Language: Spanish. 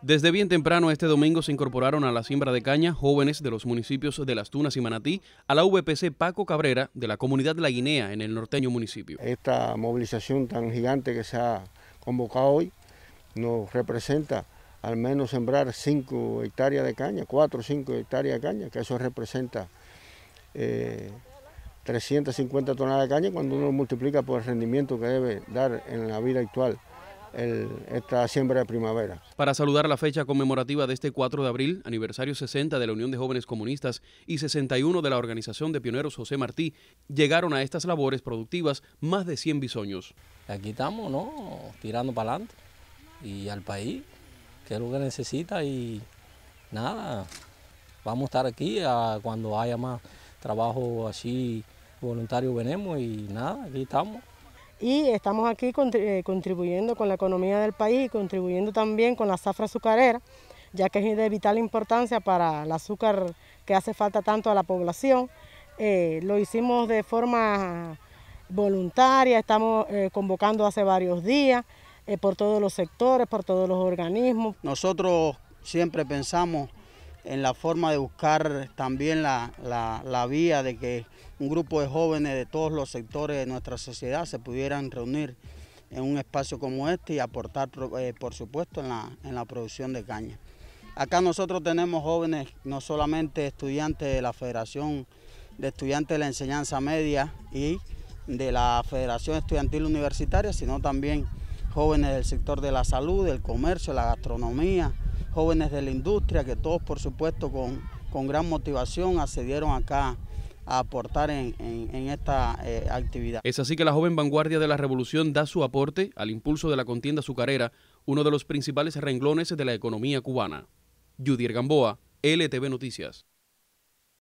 Desde bien temprano este domingo se incorporaron a la siembra de caña jóvenes de los municipios de Las Tunas y Manatí a la VPC Paco Cabrera de la comunidad de La Guinea en el norteño municipio. Esta movilización tan gigante que se ha convocado hoy nos representa al menos sembrar 5 hectáreas de caña, 4 o 5 hectáreas de caña, que eso representa 350 eh, toneladas de caña cuando uno multiplica por el rendimiento que debe dar en la vida actual esta siembra de primavera. Para saludar la fecha conmemorativa de este 4 de abril, aniversario 60 de la Unión de Jóvenes Comunistas y 61 de la Organización de Pioneros José Martí, llegaron a estas labores productivas más de 100 bisoños. Aquí estamos, ¿no? Tirando para adelante y al país, que es lo que necesita y nada, vamos a estar aquí a cuando haya más trabajo así voluntario venimos y nada, aquí estamos y estamos aquí eh, contribuyendo con la economía del país contribuyendo también con la zafra azucarera, ya que es de vital importancia para el azúcar que hace falta tanto a la población. Eh, lo hicimos de forma voluntaria, estamos eh, convocando hace varios días por todos los sectores, por todos los organismos. Nosotros siempre pensamos en la forma de buscar también la, vía de que un grupo de jóvenes de todos los sectores de nuestra sociedad se pudieran reunir en un espacio como este y aportar, eh, por supuesto, en la, en la producción de caña. Acá nosotros tenemos jóvenes, no solamente estudiantes de la Federación de Estudiantes de la Enseñanza Media y de la Federación Estudiantil Universitaria, sino también jóvenes del sector de la salud, del comercio, la gastronomía, jóvenes de la industria, que todos por supuesto con, gran motivación accedieron acá a aportar en, esta eh, actividad. Es así que la joven vanguardia de la revolución da su aporte al impulso de la contienda azucarera, uno de los principales renglones de la economía cubana. Judier Gamboa, LTV Noticias.